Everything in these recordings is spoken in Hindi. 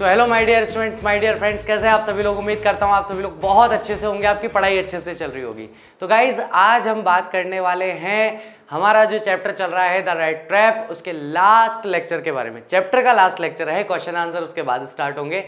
So hello my dear students my dear friends कैसे हैं आप सभी लोग उम्मीद करता हूँ आप सभी लोग बहुत अच्छे से होंगे आपकी पढ़ाई अच्छे से चल रही होगी तो गाइज आज हम बात करने वाले हैं हमारा जो चैप्टर चल रहा है द राइट ट्रैप उसके लास्ट लेक्चर के बारे में चैप्टर का लास्ट लेक्चर है क्वेश्चन आंसर उसके बाद स्टार्ट होंगे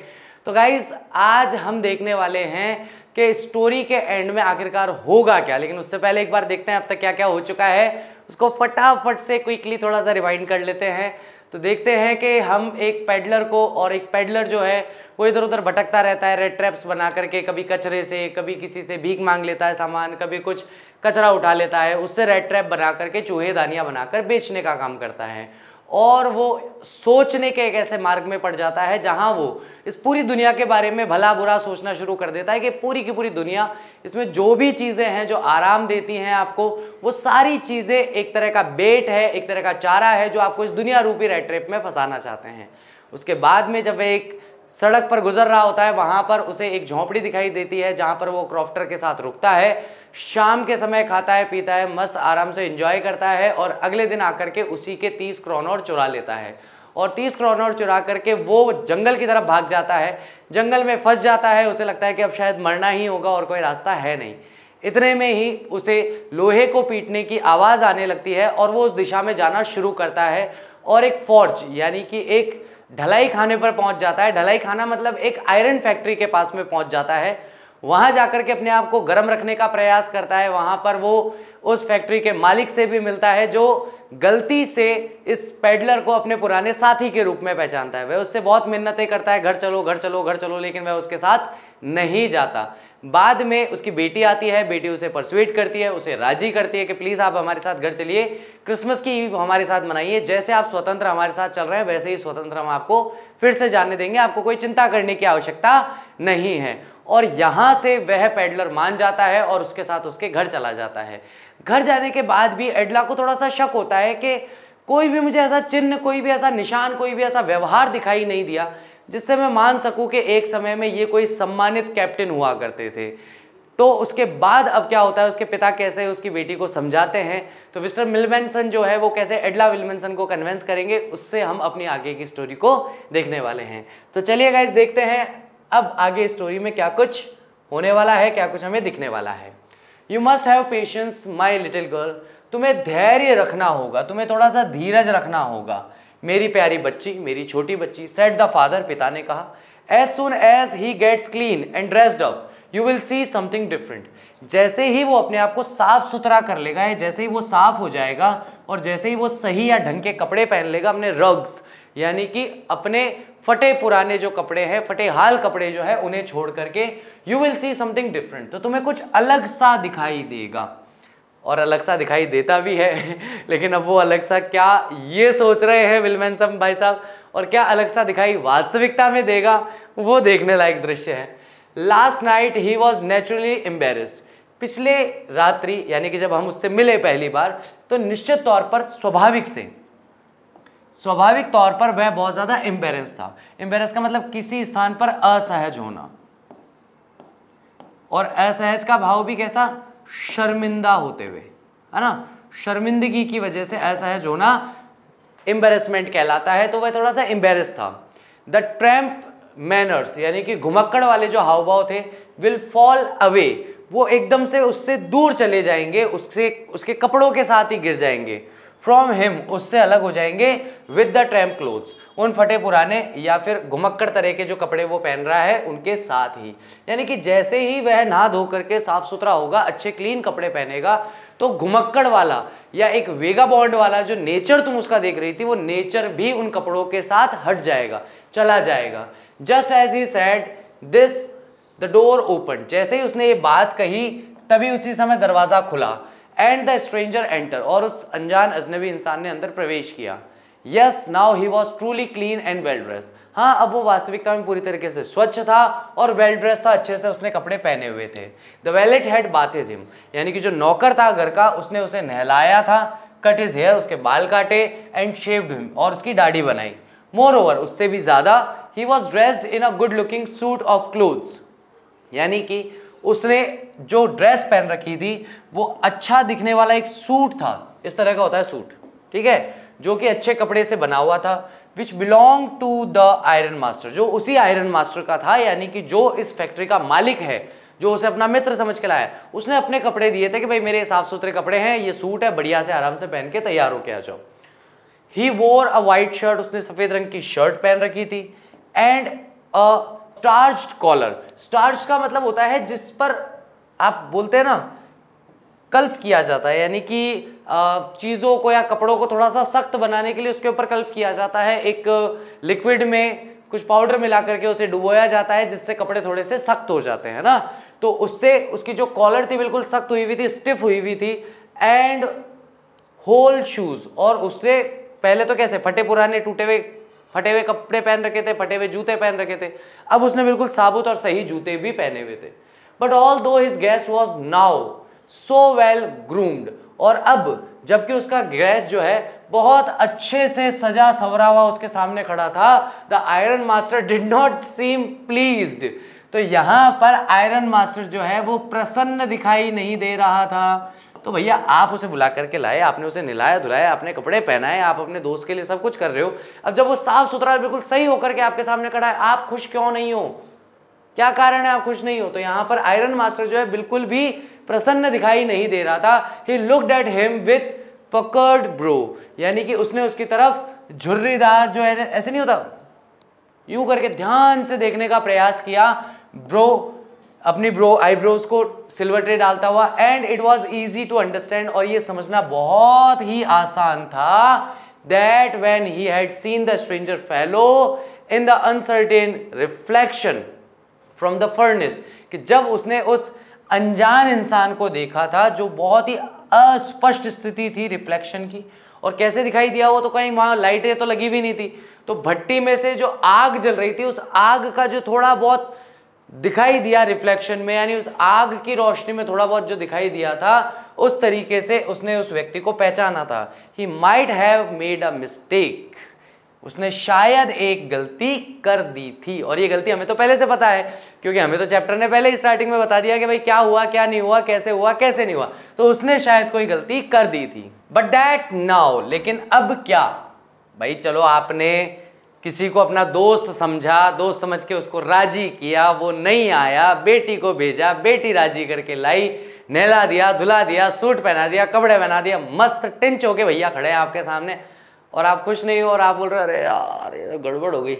तो गाइज आज हम देखने वाले हैं कि स्टोरी के एंड में आखिरकार होगा क्या लेकिन उससे पहले एक बार देखते हैं अब तक क्या क्या हो चुका है उसको फटाफट से क्विकली थोड़ा सा रिवाइंड कर लेते हैं तो देखते हैं कि हम एक पैडलर को और एक पैडलर जो है वो इधर उधर भटकता रहता है रेड ट्रैप्स बना करके कभी कचरे से कभी किसी से भीख मांग लेता है सामान कभी कुछ कचरा उठा लेता है उससे रेड ट्रैप बना करके चूहे दानियाँ बनाकर बेचने का काम करता है और वो सोचने के एक ऐसे मार्ग में पड़ जाता है जहाँ वो इस पूरी दुनिया के बारे में भला बुरा सोचना शुरू कर देता है कि पूरी की पूरी दुनिया इसमें जो भी चीज़ें हैं जो आराम देती हैं आपको वो सारी चीज़ें एक तरह का बेट है एक तरह का चारा है जो आपको इस दुनिया रूपी रेड ट्रिप में फंसाना चाहते हैं उसके बाद में जब एक सड़क पर गुजर रहा होता है वहाँ पर उसे एक झोंपड़ी दिखाई देती है जहाँ पर वो क्रॉफ्टर के साथ रुकता है शाम के समय खाता है पीता है मस्त आराम से इंजॉय करता है और अगले दिन आकर के उसी के तीस क्रोनोर चुरा लेता है और तीस क्रोनोर चुरा करके वो जंगल की तरफ भाग जाता है जंगल में फंस जाता है उसे लगता है कि अब शायद मरना ही होगा और कोई रास्ता है नहीं इतने में ही उसे लोहे को पीटने की आवाज़ आने लगती है और वो उस दिशा में जाना शुरू करता है और एक फौज यानी कि एक ढलाई खाने पर पहुंच जाता है ढलाई खाना मतलब एक आयरन फैक्ट्री के पास में पहुंच जाता है वहाँ जाकर के अपने आप को गर्म रखने का प्रयास करता है वहाँ पर वो उस फैक्ट्री के मालिक से भी मिलता है जो गलती से इस पेडलर को अपने पुराने साथी के रूप में पहचानता है वह उससे बहुत मिन्नतें करता है घर चलो घर चलो घर चलो लेकिन वह उसके साथ नहीं जाता बाद में उसकी बेटी आती है बेटी उसे परसुएट करती है उसे राजी करती है कि प्लीज़ आप हमारे साथ घर चलिए क्रिसमस की ईव हमारे साथ मनाइए जैसे आप स्वतंत्र हमारे साथ चल रहे हैं वैसे ही स्वतंत्र हम आपको फिर से जानने देंगे आपको कोई चिंता करने की आवश्यकता नहीं है और यहाँ से वह पेडलर मान जाता है और उसके साथ उसके घर चला जाता है घर जाने के बाद भी एडला को थोड़ा सा शक होता है कि कोई भी मुझे ऐसा चिन्ह कोई भी ऐसा निशान कोई भी ऐसा व्यवहार दिखाई नहीं दिया जिससे मैं मान सकूं कि एक समय में ये कोई सम्मानित कैप्टन हुआ करते थे तो उसके बाद अब क्या होता है उसके पिता कैसे उसकी बेटी को समझाते हैं तो मिस्टर मिलमेंसन जो है वो कैसे एडला विलमेंसन को कन्वेंस करेंगे उससे हम अपनी आगे की स्टोरी को देखने वाले हैं तो चलिए गाइज देखते हैं अब आगे स्टोरी में क्या कुछ होने वाला है क्या कुछ हमें दिखने वाला है you must have patience my little girl तुम्हें धैर्य रखना होगा तुम्हें थोड़ा सा धीरज रखना होगा मेरी प्यारी बच्ची मेरी छोटी बच्ची सेट द फादर पिता ने कहा as soon as he gets clean and dressed up you will see something different जैसे ही वो अपने आप को साफ सुथरा कर लेगा या जैसे ही वो साफ हो जाएगा और जैसे ही वो सही या ढंग के कपड़े पहन लेगा अपने रग्स यानी कि अपने फटे पुराने जो कपड़े हैं फटे हाल कपड़े जो है उन्हें छोड़ करके you will see something different तो तुम्हें कुछ अलग सा दिखाई देगा और अलग सा दिखाई देता भी है लेकिन अब वो अलग सा क्या ये सोच रहे हैं विलमैन सब भाई साहब और क्या अलग सा दिखाई वास्तविकता में देगा वो देखने लायक दृश्य है last night he was naturally embarrassed पिछले रात्रि यानी कि जब हम उससे मिले पहली बार तो निश्चित तौर पर स्वाभाविक से स्वाभाविक तौर पर वह बहुत ज़्यादा इंबेरेंस था इंबेरेंस का मतलब किसी स्थान पर असहज होना और असहज का भाव भी कैसा शर्मिंदा होते हुए है ना शर्मिंदगी की वजह से असहज होना एम्बेरसमेंट कहलाता है तो वह थोड़ा सा एम्बेरस था द ट्रैम्प मैनर्स यानी कि घुमक्कड़ वाले जो हाव भाव थे विल फॉल अवे वो एकदम से उससे दूर चले जाएंगे उससे उसके कपड़ों के साथ ही गिर जाएंगे फ्रॉम हिम उससे अलग हो जाएंगे विद द ट्रैम्प क्लोथ्स उन फटे पुराने या फिर घुमक्कड़ तरह के जो कपड़े वो पहन रहा है उनके साथ ही यानी कि जैसे ही वह नहा धो करके साफ सुथरा होगा अच्छे क्लीन कपड़े पहनेगा तो घुमक्कड़ वाला या एक वेगा बॉन्ड वाला जो नेचर तुम उसका देख रही थी वो नेचर भी उन कपड़ों के साथ हट जाएगा चला जाएगा just as he said this the door open जैसे ही उसने ये बात कही तभी उसी समय दरवाज़ा खुला एंड द स्ट्रेंजर एंटर और उस अनजान अजनबी इंसान ने अंदर प्रवेश किया yes now he was truly clean and well dress हाँ अब वो वास्तविकता में पूरी तरीके से स्वच्छ था और वेल ड्रेस था अच्छे से उसने कपड़े पहने हुए थे द वेलेट हैड बातें थिम यानी कि जो नौकर था घर का उसने उसे नहलाया था कट इज हेयर उसके बाल काटे एंड शेव्ड हिम और उसकी दाढ़ी बनाई मोर ओवर उससे भी ज़्यादा he was dressed in a good looking suit of clothes यानी कि उसने जो ड्रेस पहन रखी थी वो अच्छा दिखने वाला एक सूट था इस तरह का होता है सूट ठीक है जो कि अच्छे कपड़े से बना हुआ था which belong to the iron master जो उसी आयरन मास्टर का था यानी कि जो इस फैक्ट्री का मालिक है जो उसे अपना मित्र समझ के लाया उसने अपने कपड़े दिए थे कि भाई मेरे साफ सुथरे कपड़े हैं ये सूट है बढ़िया से आराम से पहन के तैयार होके आ जाओ ही वोर अ वाइट शर्ट उसने सफ़ेद रंग की शर्ट पहन रखी थी and a starch collar starch का मतलब होता है जिस पर आप बोलते हैं ना कल्फ किया जाता है यानी कि चीज़ों को या कपड़ों को थोड़ा सा सख्त बनाने के लिए उसके ऊपर कल्फ किया जाता है एक लिक्विड में कुछ पाउडर मिला करके उसे डुबोया जाता है जिससे कपड़े थोड़े से सख्त हो जाते हैं ना तो उससे उसकी जो कॉलर थी बिल्कुल सख्त हुई हुई थी स्टिफ हुई हुई थी एंड होल शूज़ और उससे पहले तो कैसे फटे पुराने टूटे हुए फटे हुए कपड़े पहन रखे थे फटे हुए जूते पहन रखे थे अब उसने बिल्कुल साबुत और सही जूते भी पहने हुए थे but although his gas was now so well groomed और अब जबकि उसका गैस जो है बहुत अच्छे से सजा सवरा हुआ उसके सामने खड़ा था the iron master did not seem please तो यहां पर आयरन मास्टर जो है वो प्रसन्न दिखाई नहीं दे रहा था तो भैया आप उसे बुला करके लाए आपने उसे नहलाया धुलाया आपने कपड़े पहनाए आप अपने दोस्त के लिए सब कुछ कर रहे हो अब जब वो साफ सुथरा बिल्कुल सही होकर के आपके सामने खड़ा है आप खुश क्यों नहीं हो क्या कारण है आप खुश नहीं हो तो यहाँ पर आयरन मास्टर जो है बिल्कुल भी प्रसन्न दिखाई नहीं दे रहा था he looked at him with puckered brow यानी कि उसने उसकी तरफ झुर्रीदार जो है ऐसे नहीं होता यूं करके ध्यान से देखने का प्रयास किया ब्रो अपनी ब्रो आईब्रोज को सिल्वर ट्रे डालता हुआ and it was easy to understand और ये समझना बहुत ही आसान था that when he had seen the stranger fellow in the uncertain reflection from the furnace कि जब उसने उस अनजान इंसान को देखा था जो बहुत ही अस्पष्ट स्थिति थी रिफ्लेक्शन की और कैसे दिखाई दिया वो तो कहीं वहाँ लाइटें तो लगी भी नहीं थी तो भट्टी में से जो आग जल रही थी उस आग का जो थोड़ा बहुत दिखाई दिया रिफ्लेक्शन में यानी उस आग की रोशनी में थोड़ा बहुत जो दिखाई दिया था उस तरीके से उसने उस व्यक्ति को पहचाना था he might have made a mistake उसने शायद एक गलती कर दी थी और ये गलती हमें तो पहले से पता है क्योंकि हमें तो चैप्टर ने पहले ही स्टार्टिंग में बता दिया कि भाई क्या हुआ क्या नहीं हुआ कैसे हुआ कैसे नहीं हुआ तो उसने शायद कोई गलती कर दी थी बट दैट नाउ लेकिन अब क्या भाई चलो आपने किसी को अपना दोस्त समझा दोस्त समझ के उसको राजी किया वो नहीं आया बेटी को भेजा बेटी राजी करके लाई नहला दिया धुला दिया सूट पहना दिया कपड़े पहना दिया मस्त टिंच होके भैया खड़े हैं आपके सामने और आप खुश नहीं हो और आप बोल रहे अरे यार ये तो गड़बड़ हो गई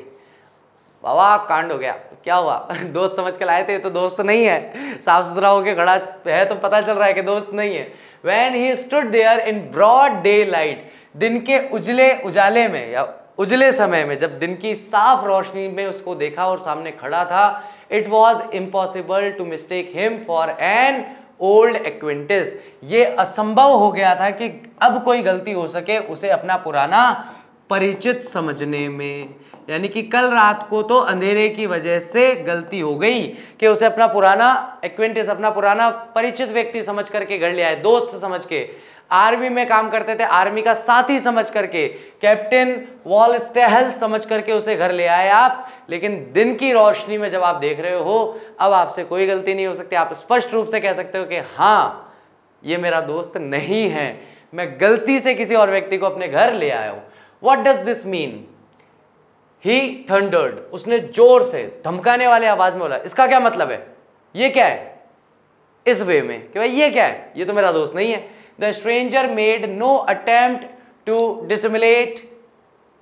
बाबा कांड हो गया क्या हुआ दोस्त समझ के लाए थे तो दोस्त नहीं है साफ सुथरा होके खड़ा है तो पता चल रहा है कि दोस्त नहीं है when he stood there in broad daylight दिन के उजले उजाले में या उजले समय में जब दिन की साफ रोशनी में उसको देखा और सामने खड़ा था it was impossible to mistake him for an old acquaintance ये असंभव हो गया था कि अब कोई गलती हो सके उसे अपना पुराना परिचित समझने में यानी कि कल रात को तो अंधेरे की वजह से गलती हो गई कि उसे अपना पुराना एक्विंटिस अपना पुराना परिचित व्यक्ति समझ करके घर ले आए दोस्त समझ के आर्मी में काम करते थे आर्मी का साथी समझ करके कैप्टन वॉल स्टेहल समझ करके उसे घर ले आए आप लेकिन दिन की रोशनी में जब आप देख रहे हो अब आपसे कोई गलती नहीं हो सकती आप स्पष्ट रूप से कह सकते हो कि हाँ ये मेरा दोस्त नहीं है मैं गलती से किसी और व्यक्ति को अपने घर ले आया हूं what does this mean he thundered उसने जोर से धमकाने वाले आवाज में बोला इसका क्या मतलब है ये क्या है इस वे में कि भाई ये क्या है ये तो मेरा दोस्त नहीं है the stranger made no attempt to dissimulate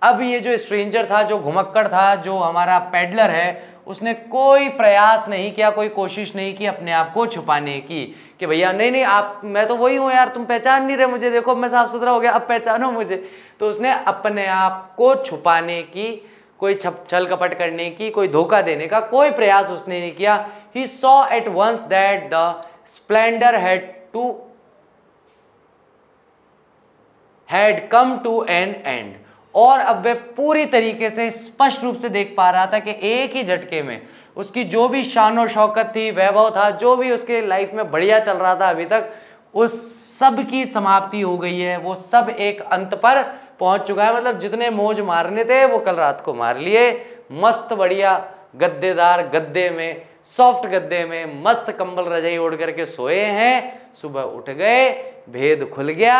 अब ये जो स्ट्रेंजर था जो घुमक्कड़ था जो हमारा पेडलर है उसने कोई प्रयास नहीं किया कोई कोशिश नहीं की अपने आप को छुपाने की कि भैया नहीं नहीं आप मैं तो वही हूँ यार तुम पहचान नहीं रहे मुझे देखो मैं साफ सुथरा हो गया अब पहचानो मुझे तो उसने अपने आप को छुपाने की कोई छप छल कपट करने की कोई धोखा देने का कोई प्रयास उसने नहीं किया he saw at once that the splendour had to had come to an end और अब वह पूरी तरीके से स्पष्ट रूप से देख पा रहा था कि एक ही झटके में उसकी जो भी शान और शौकत थी वैभव था जो भी उसके लाइफ में बढ़िया चल रहा था अभी तक उस सब की समाप्ति हो गई है वो सब एक अंत पर पहुंच चुका है मतलब जितने मोज मारने थे वो कल रात को मार लिए मस्त बढ़िया गद्देदार गद्दे में सॉफ्ट गद्दे में मस्त कंबल रजाई ओढ़ करके सोए हैं सुबह उठ गए भेद खुल गया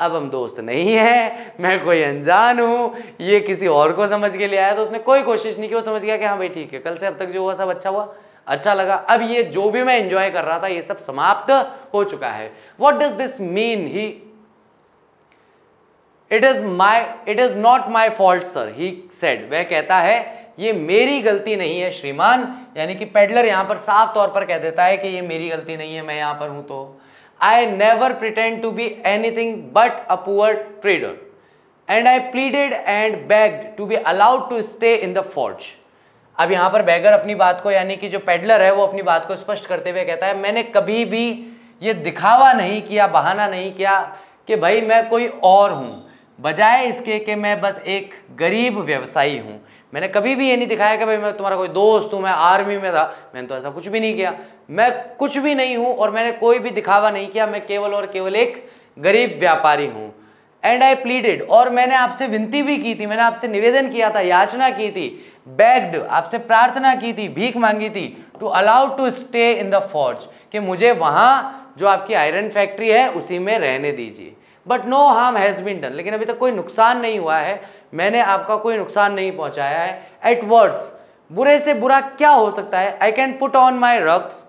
अब हम दोस्त नहीं हैं मैं कोई अनजान हूँ ये किसी और को समझ के ले आया तो उसने कोई कोशिश नहीं की वो समझ गया कि हाँ भाई ठीक है कल से अब तक जो हुआ सब अच्छा हुआ अच्छा लगा अब ये जो भी मैं एंजॉय कर रहा था ये सब समाप्त हो चुका है what does this mean he it is my it is not my fault sir he said वह कहता है ये मेरी गलती नहीं है श्रीमान यानी कि पेडलर यहां पर साफ तौर पर कह देता है कि ये मेरी गलती नहीं है मैं यहां पर हूं तो I never pretend to be anything but a poor trader and I pleaded and begged to be allowed to stay in the forge अब यहाँ पर बैगर अपनी बात को यानी कि जो पेडलर है वो अपनी बात को स्पष्ट करते हुए कहता है मैंने कभी भी ये दिखावा नहीं किया बहाना नहीं किया कि भाई मैं कोई और हूँ बजाय इसके कि मैं बस एक गरीब व्यवसायी हूँ मैंने कभी भी ये नहीं दिखाया कि भाई मैं तुम्हारा कोई दोस्त हूँ मैं आर्मी में था मैंने तो ऐसा कुछ भी नहीं किया मैं कुछ भी नहीं हूँ और मैंने कोई भी दिखावा नहीं किया मैं केवल और केवल एक गरीब व्यापारी हूँ एंड आई प्लीडेड और मैंने आपसे विनती भी की थी मैंने आपसे निवेदन किया था याचना की थी बैग्ड आपसे प्रार्थना की थी भीख मांगी थी to allow to stay in the forge कि मुझे वहाँ जो आपकी आयरन फैक्ट्री है उसी में रहने दीजिए but no harm has been done लेकिन अभी तक कोई नुकसान नहीं हुआ है मैंने आपका कोई नुकसान नहीं पहुंचाया है एट वर्स बुरे से बुरा क्या हो सकता है I can put on my rags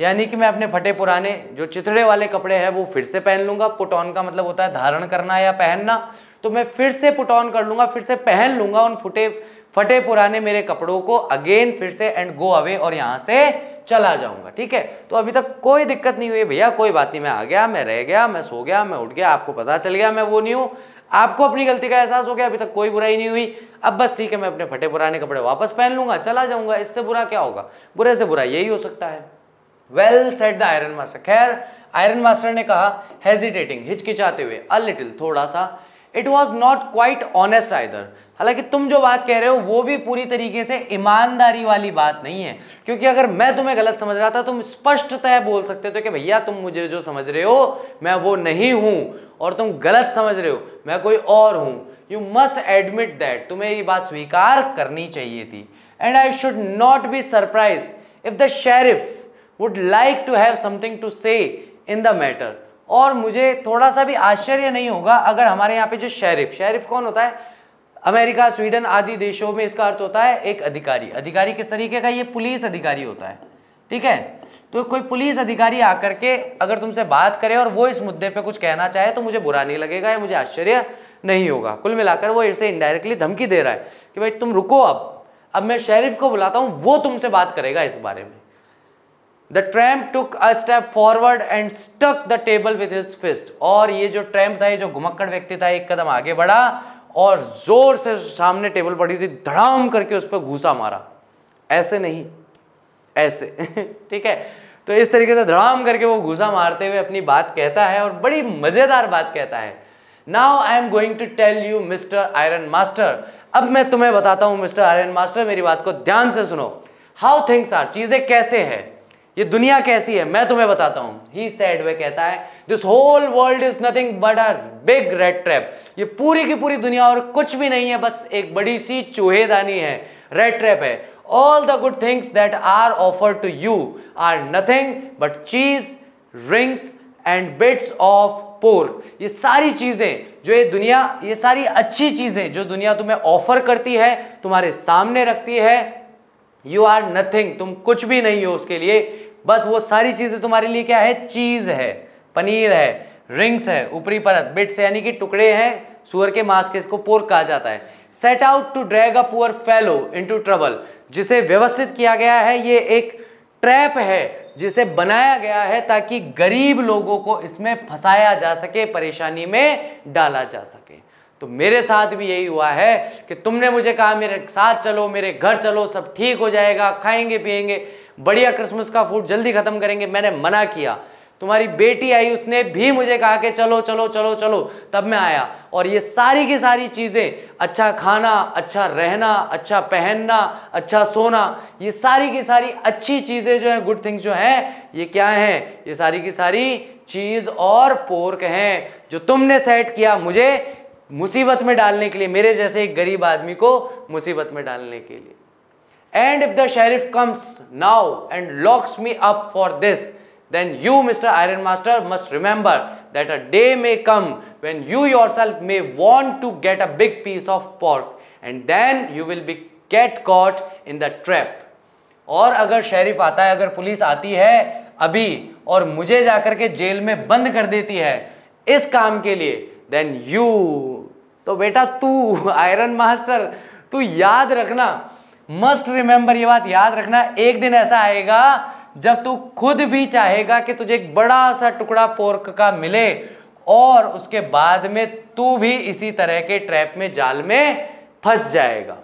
यानी कि मैं अपने फटे पुराने जो चितड़े वाले कपड़े हैं वो फिर से पहन लूँगा पुट ऑन का मतलब होता है धारण करना या पहनना तो मैं फिर से पुट ऑन कर लूँगा फिर से पहन लूँगा उन फुटे फटे पुराने मेरे कपड़ों को अगेन फिर से एंड गो अवे और यहाँ से चला जाऊंगा ठीक है तो अभी तक कोई दिक्कत नहीं हुई भैया कोई बात नहीं मैं आ गया मैं रह गया मैं सो गया मैं उठ गया आपको पता चल गया मैं वो नहीं हूँ आपको अपनी गलती का एहसास हो गया अभी तक कोई बुराई नहीं हुई अब बस ठीक है मैं अपने फटे पुराने कपड़े वापस पहन लूंगा चला जाऊंगा इससे बुरा क्या होगा बुरे से बुरा यही हो सकता है well said the iron master खैर आयरन मास्टर ने कहा हेजिटेटिंग हिचकिचाते हुए अ लिटिल थोड़ा सा it was not quite honest either हालांकि तुम जो बात कह रहे हो वो भी पूरी तरीके से ईमानदारी वाली बात नहीं है क्योंकि अगर मैं तुम्हें गलत समझ रहा था तुम स्पष्टतः बोल सकते थे कि भैया तुम मुझे जो समझ रहे हो मैं वो नहीं हूँ और तुम गलत समझ रहे हो मैं कोई और हूँ यू मस्ट एडमिट दैट तुम्हें ये बात स्वीकार करनी चाहिए थी and I should not be surprise if the sheriff would like to have something to say in the matter और मुझे थोड़ा सा भी आश्चर्य नहीं होगा अगर हमारे यहाँ पे जो शेरिफ शेरिफ कौन होता है अमेरिका स्वीडन आदि देशों में इसका अर्थ होता है एक अधिकारी अधिकारी किस तरीके का ये पुलिस अधिकारी होता है ठीक है तो कोई पुलिस अधिकारी आकर के अगर तुमसे बात करे और वो इस मुद्दे पे कुछ कहना चाहे तो मुझे बुरा नहीं लगेगा या मुझे आश्चर्य नहीं होगा कुल मिलाकर वो इसे इनडायरेक्टली धमकी दे रहा है कि भाई तुम रुको अब अब मैं शेरिफ को बुलाता हूँ वो तुमसे बात करेगा इस बारे में The tramp took a step forward and stuck the table with his fist. और ये जो ट्रैम्प था ये जो घुमक्कड़ व्यक्ति था एक कदम आगे बढ़ा और जोर से सामने टेबल पड़ी थी धड़ाम करके उस पर घूसा मारा ऐसे नहीं ऐसे ठीक है तो इस तरीके से धड़ाम करके वो घूसा मारते हुए अपनी बात कहता है और बड़ी मज़ेदार बात कहता है now I am going to tell you mister iron master अब मैं तुम्हें बताता हूं मिस्टर आयरन मास्टर मेरी बात को ध्यान से सुनो हाउ थिंग्स आर चीज़ें कैसे हैं ये दुनिया कैसी है मैं तुम्हें बताता हूं ही सैड वे कहता है this whole world is nothing but a big rat trap ये पूरी की पूरी दुनिया और कुछ भी नहीं है बस एक बड़ी सी चूहेदानी है रेड ट्रैप है all the good things that are offer to you are nothing but cheese rinds and bits of pork ये सारी चीज़ें जो ये दुनिया ये सारी अच्छी चीज़ें जो दुनिया तुम्हें ऑफर करती है तुम्हारे सामने रखती है यू आर नथिंग तुम कुछ भी नहीं हो उसके लिए बस वो सारी चीज़ें तुम्हारे लिए क्या है चीज़ है पनीर है रिंग्स है ऊपरी परत बिट्स यानी कि टुकड़े हैं सुअर के मांस के इसको पोर्क कहा जाता है set out to drag a poor fellow into trouble जिसे व्यवस्थित किया गया है ये एक ट्रैप है जिसे बनाया गया है ताकि गरीब लोगों को इसमें फंसाया जा सके परेशानी में डाला जा सके तो मेरे साथ भी यही हुआ है कि तुमने मुझे कहा मेरे साथ चलो मेरे घर चलो सब ठीक हो जाएगा खाएंगे पिएंगे बढ़िया क्रिसमस का फूड जल्दी खत्म करेंगे मैंने मना किया तुम्हारी बेटी आई उसने भी मुझे कहा कि चलो चलो चलो चलो तब मैं आया और ये सारी की सारी चीज़ें अच्छा खाना अच्छा रहना अच्छा पहनना अच्छा सोना ये सारी की सारी अच्छी चीज़ें जो हैं गुड थिंग्स जो हैं ये क्या हैं ये सारी की सारी चीज़ और पोर्क हैं जो तुमने सेट किया मुझे मुसीबत में डालने के लिए मेरे जैसे एक गरीब आदमी को मुसीबत में डालने के लिए and if the sheriff comes now and locks me up for this then you mister iron master must remember that a day may come when you yourself may want to get a big piece of pork and then you will be get caught in the trap और अगर शेरिफ आता है अगर पुलिस आती है अभी और मुझे जाकर के जेल में बंद कर देती है इस काम के लिए देन यू तो बेटा तू आयरन मास्टर तू याद रखना मस्ट रिमेंबर ये बात याद रखना एक दिन ऐसा आएगा जब तू खुद भी चाहेगा कि तुझे एक बड़ा सा टुकड़ा पोर्क का मिले और उसके बाद में तू भी इसी तरह के ट्रैप में जाल में फंस जाएगा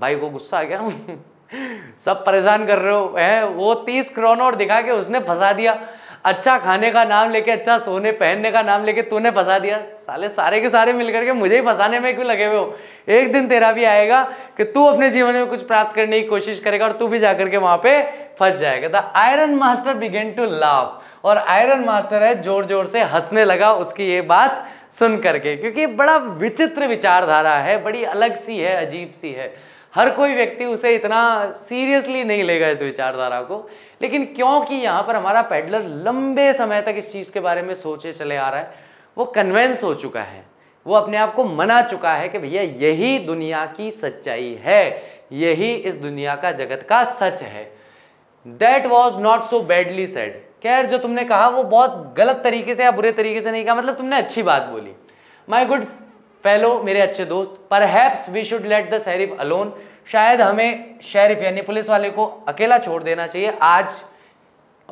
भाई को गुस्सा आ गया सब परेशान कर रहे हो हैं वो तीस क्रोनोट दिखा के उसने फंसा दिया अच्छा खाने का नाम लेके अच्छा सोने पहनने का नाम लेके तूने फंसा दिया साले सारे के सारे मिल करके मुझे ही फंसाने में क्यों लगे हुए हो एक दिन तेरा भी आएगा कि तू अपने जीवन में कुछ प्राप्त करने की कोशिश करेगा और तू भी जाकर के वहाँ पे फंस जाएगा the iron master began to laugh और आयरन मास्टर है जोर जोर से हंसने लगा उसकी ये बात सुन करके क्योंकि बड़ा विचित्र विचारधारा है बड़ी अलग सी है अजीब सी है हर कोई व्यक्ति उसे इतना सीरियसली नहीं लेगा इस विचारधारा को लेकिन क्योंकि यहाँ पर हमारा पेडलर लंबे समय तक इस चीज़ के बारे में सोचे चले आ रहा है वो कन्वेंस हो चुका है वो अपने आप को मना चुका है कि भैया यही दुनिया की सच्चाई है यही इस दुनिया का जगत का सच है that was not so badly said खैर जो तुमने कहा वो बहुत गलत तरीके से या बुरे तरीके से नहीं कहा मतलब तुमने अच्छी बात बोली माई गुड फेलो मेरे अच्छे दोस्त पर perhaps we should let the sheriff alone शायद हमें शेरिफ यानी पुलिस वाले को अकेला छोड़ देना चाहिए आज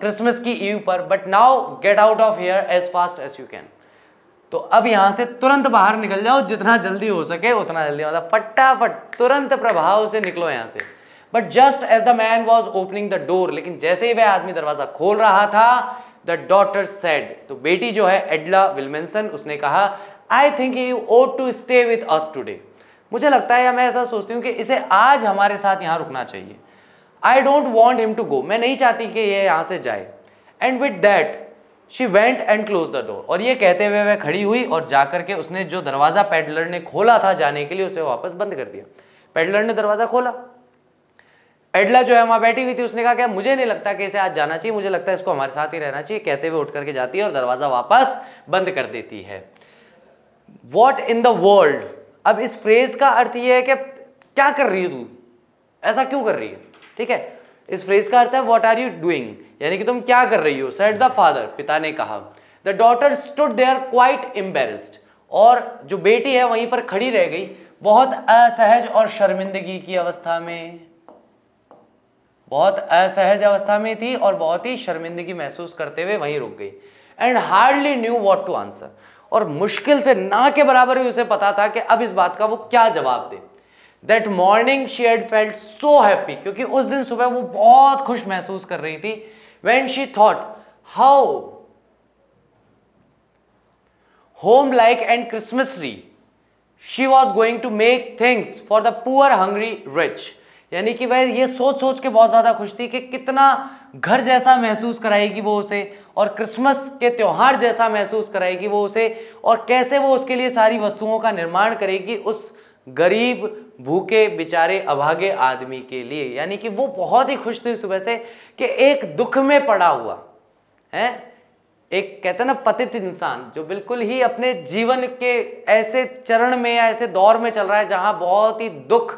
क्रिसमस की ईव पर but now get out of here as fast as you can तो अब यहाँ से तुरंत बाहर निकल जाओ जितना जल्दी हो सके उतना जल्दी मतलब फटाफट तुरंत प्रभाव से निकलो यहाँ से but just as the man was opening the door लेकिन जैसे ही वह आदमी दरवाजा खोल रहा था द डॉटर सेड तो बेटी जो है एडला विलमेंसन उसने कहा I think you ought to stay with us today मुझे लगता है या मैं ऐसा सोचती हूँ कि इसे आज हमारे साथ यहाँ रुकना चाहिए I don't want him to go मैं नहीं चाहती कि ये यहाँ से जाए and with that she went and close the door और ये कहते हुए वह खड़ी हुई और जा करके उसने जो दरवाज़ा पेडलर ने खोला था जाने के लिए उसे वापस बंद कर दिया पेडलर ने दरवाज़ा खोला एडला जो है वहाँ बैठी हुई थी उसने कहा कि मुझे नहीं लगता कि इसे आज जाना चाहिए मुझे लगता है इसको हमारे साथ ही रहना चाहिए कहते हुए उठ करके जाती है और दरवाज़ा वापस बंद कर देती है वॉट इन द वर्ल्ड अब इस फ्रेज का अर्थ ये है कि क्या कर रही है तू ऐसा क्यों कर रही है ठीक है इस फ्रेज का अर्थ है वॉट आर यू डूइंग यानी कि तुम क्या कर रही हो सेट द फादर पिता ने कहा the daughter stood there quite embarrassed और जो बेटी है वहीं पर खड़ी रह गई बहुत असहज और शर्मिंदगी की अवस्था में बहुत असहज अवस्था में थी और बहुत ही शर्मिंदगी महसूस करते हुए वहीं रुक गई and hardly knew what to answer और मुश्किल से ना के बराबर ही उसे पता था कि अब इस बात का वो क्या जवाब दे that morning she had felt so happy क्योंकि उस दिन सुबह वो बहुत खुश महसूस कर रही थी when she thought how home like and Christmas tree she was going to make things for the poor hungry wretch यानी कि वह ये सोच सोच के बहुत ज़्यादा खुश थी कि कितना घर जैसा महसूस कराएगी वो उसे और क्रिसमस के त्यौहार जैसा महसूस कराएगी वो उसे और कैसे वो उसके लिए सारी वस्तुओं का निर्माण करेगी उस गरीब भूखे बेचारे अभागे आदमी के लिए यानी कि वो बहुत ही खुश थी सुबह से कि एक दुख में पड़ा हुआ है एक कहते ना पतित इंसान जो बिल्कुल ही अपने जीवन के ऐसे चरण में या ऐसे दौर में चल रहा है जहाँ बहुत ही दुख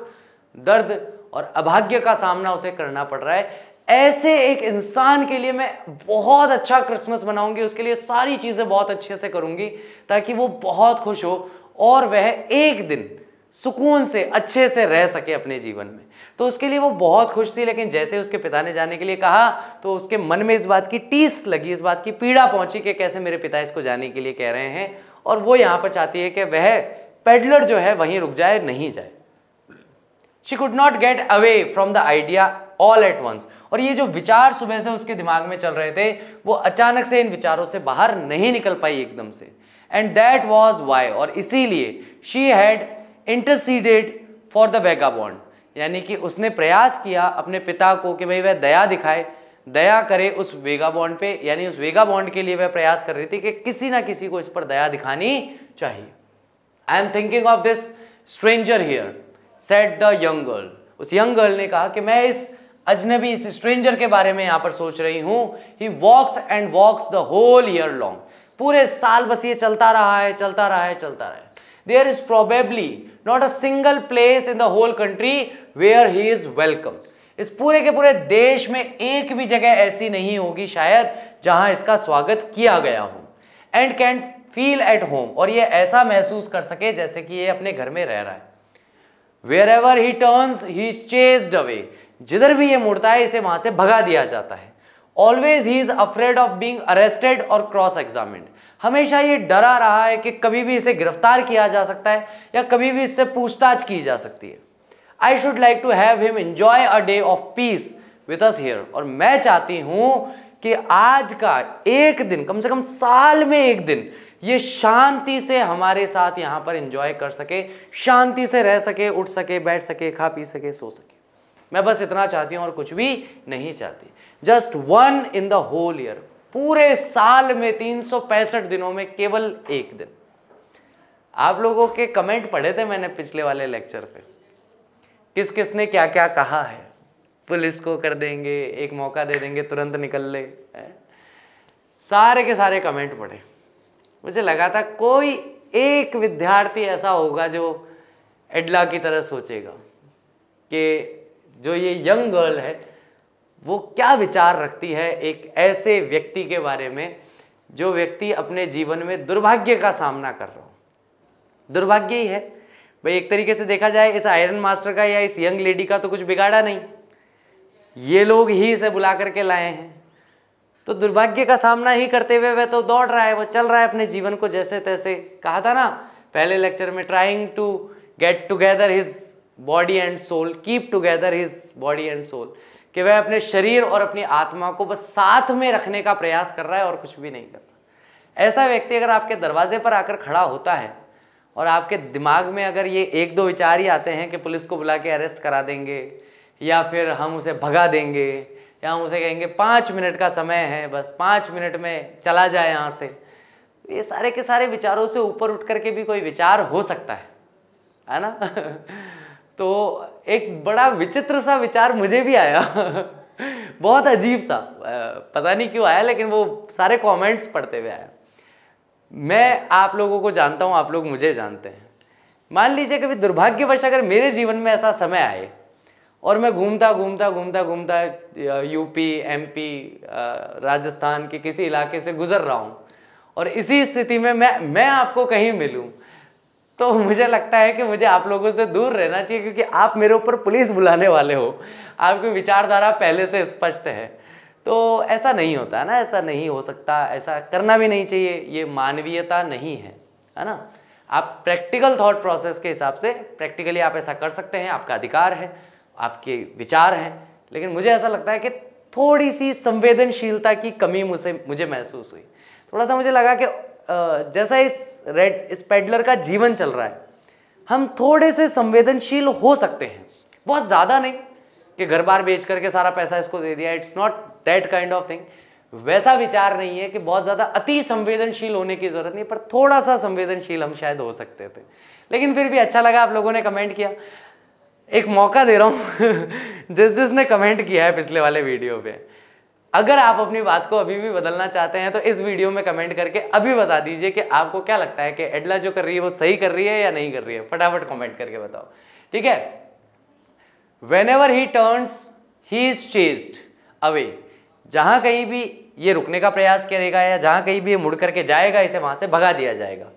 दर्द और अभाग्य का सामना उसे करना पड़ रहा है ऐसे एक इंसान के लिए मैं बहुत अच्छा क्रिसमस मनाऊंगी उसके लिए सारी चीज़ें बहुत अच्छे से करूंगी ताकि वो बहुत खुश हो और वह एक दिन सुकून से अच्छे से रह सके अपने जीवन में तो उसके लिए वो बहुत खुश थी लेकिन जैसे उसके पिता ने जाने के लिए कहा तो उसके मन में इस बात की टीस लगी इस बात की पीड़ा पहुंची कि कैसे मेरे पिता इसको जाने के लिए कह रहे हैं और वो यहां पर चाहती है कि वह पेडलर जो है वहीं रुक जाए नहीं जाए she could not get away from the idea all at once और ये जो विचार सुबह से उसके दिमाग में चल रहे थे वो अचानक से इन विचारों से बाहर नहीं निकल पाई एकदम से एंड दैट वॉज वाई और इसीलिए she had interceded for the vagabond यानी कि उसने प्रयास किया अपने पिता को कि भाई वह दया दिखाए दया करे उस वेगा बॉन्ड पे यानी उस वेगा बॉन्ड के लिए वह प्रयास कर रही थी कि किसी ना किसी को इस पर दया दिखानी चाहिए I am thinking of this stranger here said the young girl उस यंग गर्ल ने कहा कि मैं इस अजनबी इस स्ट्रेंजर के बारे में यहां पर सोच रही हूं he walks and walks the whole year long पूरे साल बस ये चलता रहा है चलता रहा है चलता रहा है there is probably not a single place in the whole country where he is welcome इस पूरे के पूरे देश में एक भी जगह ऐसी नहीं होगी शायद जहां इसका स्वागत किया गया हो and can feel at home और ये ऐसा महसूस कर सके जैसे कि ये अपने घर में रह रहा है wherever he turns he chased away जिधर भी ये मुड़ता है इसे वहां से भगा दिया जाता है always he is afraid of being arrested और क्रॉस एग्जामिन्ड हमेशा ये डरा रहा है कि कभी भी इसे गिरफ्तार किया जा सकता है या कभी भी इससे पूछताछ की जा सकती है I should like to have him enjoy a day of peace with us here और मैं चाहती हूं कि आज का एक दिन कम से कम साल में एक दिन ये शांति से हमारे साथ यहां पर इंजॉय कर सके शांति से रह सके उठ सके बैठ सके खा पी सके सो सके मैं बस इतना चाहती हूँ और कुछ भी नहीं चाहती just one in the whole year पूरे साल में तीन दिनों में केवल एक दिन आप लोगों के कमेंट पढ़े थे मैंने पिछले वाले लेक्चर पे किस किस ने क्या क्या कहा है पुलिस को कर देंगे एक मौका दे देंगे तुरंत निकल ले सारे के सारे कमेंट पढ़े मुझे लगा था कोई एक विद्यार्थी ऐसा होगा जो एडला की तरह सोचेगा कि जो ये यंग गर्ल है वो क्या विचार रखती है एक ऐसे व्यक्ति के बारे में जो व्यक्ति अपने जीवन में दुर्भाग्य का सामना कर रहा हो दुर्भाग्य ही है भाई एक तरीके से देखा जाए इस आयरन मास्टर का या इस यंग लेडी का तो कुछ बिगाड़ा नहीं ये लोग ही इसे बुला करके लाए हैं तो दुर्भाग्य का सामना ही करते हुए वह तो दौड़ रहा है वह चल रहा है अपने जीवन को जैसे तैसे कहा था ना पहले लेक्चर में trying to get together his body and soul keep together his body and soul कि वह अपने शरीर और अपनी आत्मा को बस साथ में रखने का प्रयास कर रहा है और कुछ भी नहीं कर रहा ऐसा व्यक्ति अगर आपके दरवाजे पर आकर खड़ा होता है और आपके दिमाग में अगर ये एक दो विचार ही आते हैं कि पुलिस को बुला के अरेस्ट करा देंगे या फिर हम उसे भगा देंगे या हम उसे कहेंगे पाँच मिनट का समय है बस पाँच मिनट में चला जाए यहाँ से ये सारे के सारे विचारों से ऊपर उठ करके भी कोई विचार हो सकता है है ना तो एक बड़ा विचित्र सा विचार मुझे भी आया बहुत अजीब सा पता नहीं क्यों आया लेकिन वो सारे कमेंट्स पढ़ते हुए आया मैं आप लोगों को जानता हूँ आप लोग मुझे जानते हैं मान लीजिए कभी दुर्भाग्यवश अगर मेरे जीवन में ऐसा समय आए और मैं घूमता घूमता घूमता घूमता यूपी एमपी राजस्थान के किसी इलाके से गुजर रहा हूँ और इसी स्थिति में मैं मैं आपको कहीं मिलूँ तो मुझे लगता है कि मुझे आप लोगों से दूर रहना चाहिए क्योंकि आप मेरे ऊपर पुलिस बुलाने वाले हो आपकी विचारधारा पहले से स्पष्ट है तो ऐसा नहीं होता है ना ऐसा नहीं हो सकता ऐसा करना भी नहीं चाहिए ये मानवीयता नहीं है है ना आप प्रैक्टिकल थॉट प्रोसेस के हिसाब से प्रैक्टिकली आप ऐसा कर सकते हैं आपका अधिकार है आपके विचार हैं लेकिन मुझे ऐसा लगता है कि थोड़ी सी संवेदनशीलता की कमी मुझे मुझे महसूस हुई थोड़ा सा मुझे लगा कि जैसा इस रेड इस पेडलर का जीवन चल रहा है हम थोड़े से संवेदनशील हो सकते हैं बहुत ज़्यादा नहीं कि घर बार बेच करके सारा पैसा इसको दे दिया it's not that kind of thing वैसा विचार नहीं है कि बहुत ज़्यादा अति संवेदनशील होने की ज़रूरत नहीं पर थोड़ा सा संवेदनशील हम शायद हो सकते थे लेकिन फिर भी अच्छा लगा आप लोगों ने कमेंट किया एक मौका दे रहा हूँ जिस जिसने कमेंट किया है पिछले वाले वीडियो पर अगर आप अपनी बात को अभी भी बदलना चाहते हैं तो इस वीडियो में कमेंट करके अभी बता दीजिए कि आपको क्या लगता है कि एडला जो कर रही है वो सही कर रही है या नहीं कर रही है फटाफट कमेंट करके बताओ ठीक है whenever he turn he is chased away जहां कहीं भी ये रुकने का प्रयास करेगा या जहां कहीं भी ये मुड़ करके जाएगा इसे वहां से भगा दिया जाएगा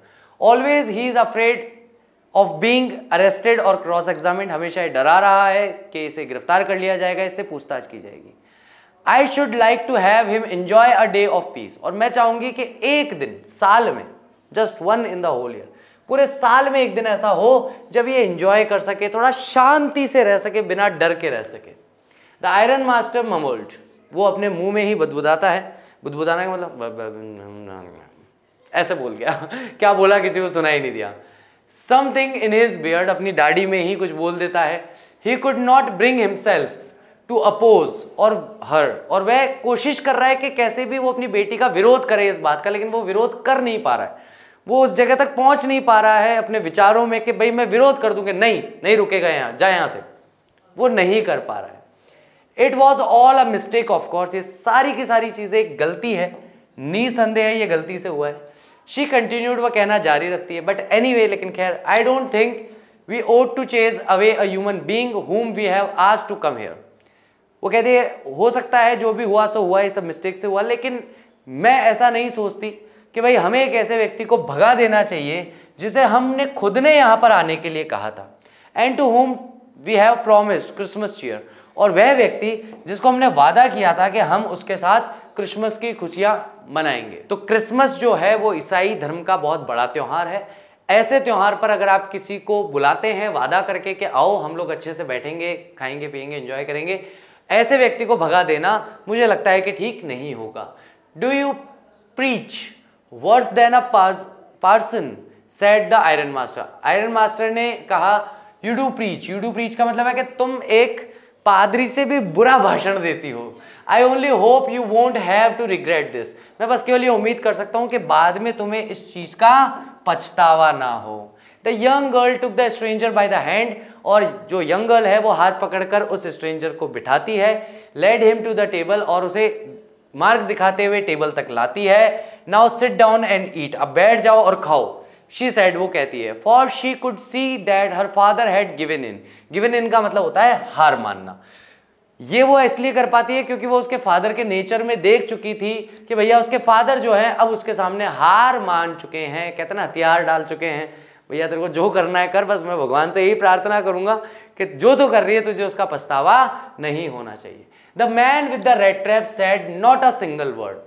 always he is afraid of being arrested और क्रॉस एग्जामिन हमेशा ये डरा रहा है कि इसे गिरफ्तार कर लिया जाएगा इससे पूछताछ की जाएगी I should like to have him enjoy a day of peace और मैं चाहूंगी कि एक दिन साल में just one in the whole year पूरे साल में एक दिन ऐसा हो जब ये इंजॉय कर सके थोड़ा शांति से रह सके बिना डर के रह सके द आयरन मास्टर ममोल्ड वो अपने मुंह में ही बुदबुदाता है बुदबुदाना का मतलब ऐसे बोल गया क्या बोला किसी को सुना ही नहीं दिया समथिंग इन हिज बियर्ड अपनी दाढ़ी में ही कुछ बोल देता है he could not bring himself to oppose और हर और वह कोशिश कर रहा है कि कैसे भी वो अपनी बेटी का विरोध करे इस बात का लेकिन वो विरोध कर नहीं पा रहा है वो उस जगह तक पहुंच नहीं पा रहा है अपने विचारों में कि भाई मैं विरोध कर दूंगा नहीं नहीं रुकेगा यहाँ जाए यहाँ से वो नहीं कर पा रहा है it was all a mistake of course ये सारी की सारी चीज़ें एक गलती है निसंदेह ये गलती से हुआ है शी कंटिन्यूड वह कहना जारी रखती है बट एनी anyway, लेकिन खैर I don't think we ought to chase away a human being whom we have आज टू कम हेयर वो कहती है हो सकता है जो भी हुआ सो हुआ ये सब मिस्टेक से हुआ लेकिन मैं ऐसा नहीं सोचती कि भाई हमें एक ऐसे व्यक्ति को भगा देना चाहिए जिसे हमने खुद ने यहाँ पर आने के लिए कहा था and to whom we have promised Christmas cheer और वह व्यक्ति जिसको हमने वादा किया था कि हम उसके साथ क्रिसमस की खुशियाँ मनाएंगे तो क्रिसमस जो है वो ईसाई धर्म का बहुत बड़ा त्यौहार है ऐसे त्यौहार पर अगर आप किसी को बुलाते हैं वादा करके कि आओ हम लोग अच्छे से बैठेंगे खाएंगे पियेंगे इंजॉय करेंगे ऐसे व्यक्ति को भगा देना मुझे लगता है कि ठीक नहीं होगा do you preach worse than a parson said the iron master iron master ने कहा you do preach you do preach का मतलब है कि तुम एक पादरी से भी बुरा भाषण देती हो I only hope you won't have to regret this मैं बस केवल ये उम्मीद कर सकता हूँ कि बाद में तुम्हें इस चीज़ का पछतावा ना हो the young girl took the stranger by the hand और जो यंग गर्ल है वो हाथ पकड़कर उस स्ट्रेंजर को बिठाती है led him to the table और उसे मार्ग दिखाते हुए टेबल तक लाती है now sit down and eat अब बैठ जाओ और खाओ शी सेड वो कहती है for she could see that her father had given in given in का मतलब होता है हार मानना ये वो इसलिए कर पाती है क्योंकि वो उसके फादर के नेचर में देख चुकी थी कि भैया उसके फादर जो है अब उसके सामने हार मान चुके हैं कहते ना हथियार डाल चुके हैं भैया तेरे को जो करना है कर बस मैं भगवान से यही प्रार्थना करूंगा कि जो तो कर रही है तुझे उसका पछतावा नहीं होना चाहिए the man with the red trap said not a single word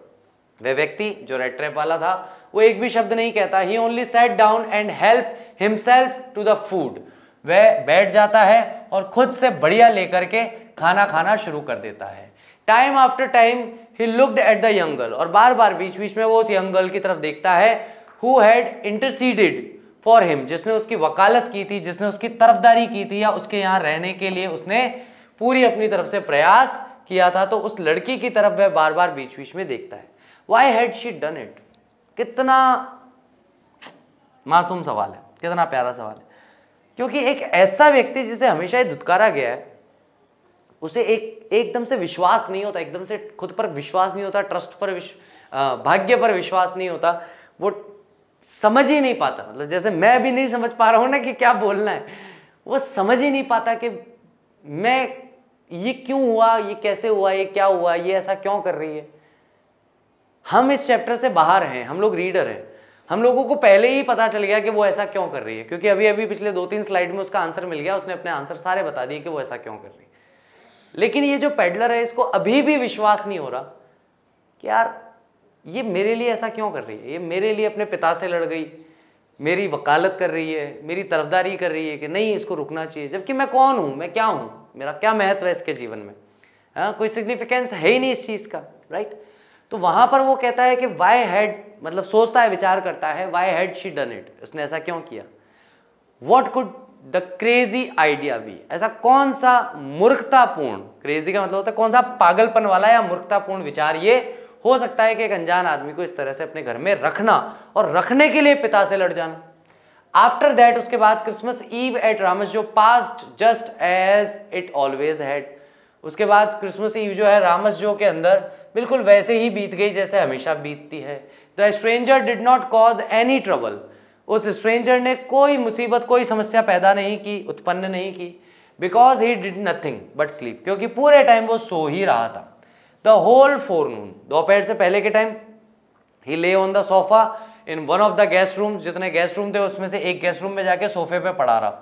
वह व्यक्ति जो रेड ट्रैप वाला था वो एक भी शब्द नहीं कहता he only sat down and help himself to the food वह बैठ जाता है और खुद से बढ़िया लेकर के खाना खाना शुरू कर देता है time after time he looked at the young girl और बार बार बीच बीच में वो उस यंगल की तरफ देखता है who had interceded for him जिसने उसकी वकालत की थी जिसने उसकी तरफदारी की थी या उसके यहाँ रहने के लिए उसने पूरी अपनी तरफ से प्रयास किया था तो उस लड़की की तरफ वह बार बार बीच बीच में देखता है why had she done it कितना मासूम सवाल है कितना प्यारा सवाल है क्योंकि एक ऐसा व्यक्ति जिसे हमेशा ही धुतकारा गया है उसे एक एकदम से विश्वास नहीं होता एकदम से खुद पर विश्वास नहीं होता ट्रस्ट पर विश्व भाग्य पर विश्वास नहीं होता वो समझ ही नहीं पाता मतलब जैसे मैं भी नहीं समझ पा रहा हूं ना कि क्या बोलना है वो समझ ही नहीं पाता कि मैं ये क्यों हुआ ये कैसे हुआ ये क्या हुआ ये ऐसा क्यों कर रही है हम इस चैप्टर से बाहर हैं हम लोग रीडर हैं हम लोगों को पहले ही पता चल गया कि वो ऐसा क्यों कर रही है क्योंकि अभी अभी पिछले दो तीन स्लाइड में उसका आंसर मिल गया उसने अपने आंसर सारे बता दिए कि वो ऐसा क्यों कर रही है लेकिन ये जो पेडलर है इसको अभी भी विश्वास नहीं हो रहा कि यार ये मेरे लिए ऐसा क्यों कर रही है ये मेरे लिए अपने पिता से लड़ गई मेरी वकालत कर रही है मेरी तरफदारी कर रही है कि नहीं इसको रुकना चाहिए जबकि मैं कौन हूँ मैं क्या हूँ मेरा क्या महत्व है इसके जीवन में हाँ कोई सिग्निफिकेंस है ही नहीं इस चीज़ का राइट तो वहाँ पर वो कहता है कि वाई हैड मतलब सोचता है विचार करता है why had she done it उसने ऐसा क्यों किया what could the crazy idea भी ऐसा कौन सा मूर्खतापूर्ण क्रेजी का मतलब होता है कौन सा पागलपन वाला या मूर्खतापूर्ण विचार ये हो सकता है कि एक अनजान आदमी को इस तरह से अपने घर में रखना और रखने के लिए पिता से लड़ जाना आफ्टर दैट उसके बाद Christmas ewe at Ramsjo passed just as it always had उसके बाद क्रिसमस ईव जो है रामस जो के अंदर बिल्कुल वैसे ही बीत गई जैसे हमेशा बीतती है the stranger did not cause any trouble उस स्ट्रेंजर ने कोई मुसीबत कोई समस्या पैदा नहीं की उत्पन्न नहीं की because he did nothing but sleep क्योंकि पूरे टाइम वो सो ही रहा था द होल फोरनून दोपहर से पहले के time he lay on the sofa in one of the guest room जितने गेस्ट रूम थे उसमें से एक गेस्ट रूम में जाके सोफे पे पड़ा रहा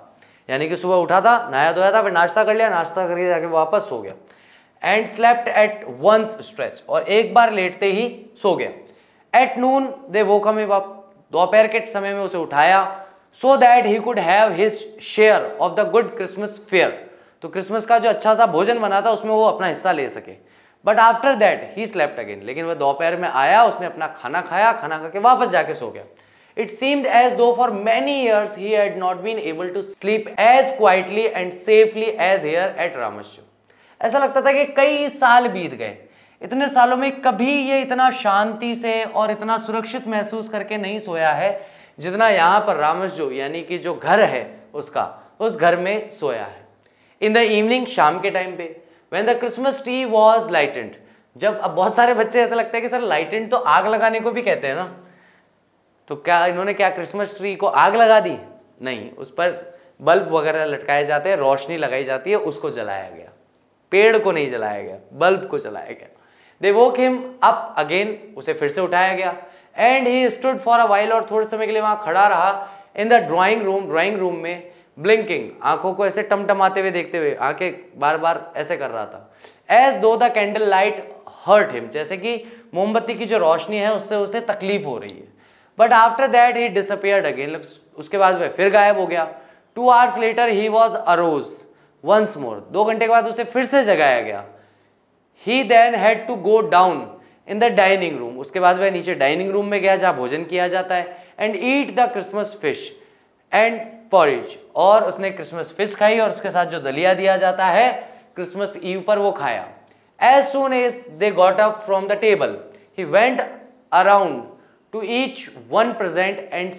यानी कि सुबह उठा था नहाया धोया था फिर नाश्ता कर लिया नाश्ता करके जाके वापस सो गया and slept at once stretch और एक बार लेटते ही सो गया एट नून दे वो कम बाप दोपहर के समय में उसे उठाया so that he could have his share of the good Christmas fare तो क्रिसमस का जो अच्छा सा भोजन बना था उसमें वो अपना हिस्सा ले सके but after that he slept again लेकिन वह दोपहर में आया उसने अपना खाना खाया खाना खा के वापस जाके सो गया it seemed as though for many years he had not been able to sleep as quietly and safely as here at रामेश्वर ऐसा लगता था कि कई साल बीत गए इतने सालों में कभी ये इतना शांति से और इतना सुरक्षित महसूस करके नहीं सोया है जितना यहाँ पर जो यानी कि जो घर है उसका उस घर में सोया है इन द इवनिंग शाम के टाइम पे when the Christmas tree was lighted जब अब बहुत सारे बच्चे ऐसा लगता है कि सर लाइटेंट तो आग लगाने को भी कहते हैं ना तो क्या इन्होंने क्या क्रिसमस ट्री को आग लगा दी नहीं उस पर बल्ब वगैरह लटकाए जाते हैं रोशनी लगाई जाती है उसको जलाया गया पेड़ को नहीं जलाया गया बल्ब को जलाया गया दे वो हिम अप अगेन उसे फिर से उठाया गया and he stood for a while और थोड़े समय के लिए वहाँ खड़ा रहा in the drawing room drawing room में ब्लिंकिंग आंखों को ऐसे टमटमाते हुए देखते हुए आंखें बार बार ऐसे कर रहा था as though the candle light hurt him जैसे कि मोमबत्ती की जो रोशनी है उससे उसे तकलीफ हो रही है but after that he disappeared again उसके बाद वह फिर गायब हो गया two hours later he was arose once more दो घंटे के बाद उसे फिर से जगाया गया he then had to go down in the dining room उसके बाद वह नीचे डाइनिंग रूम में गया जहाँ भोजन किया जाता है and eat the Christmas fish and porridge और उसने क्रिसमस फिश खाई और उसके साथ जो दलिया दिया जाता है क्रिसमस ईव पर वो खाया as soon as they got up from the table he went around to each one present and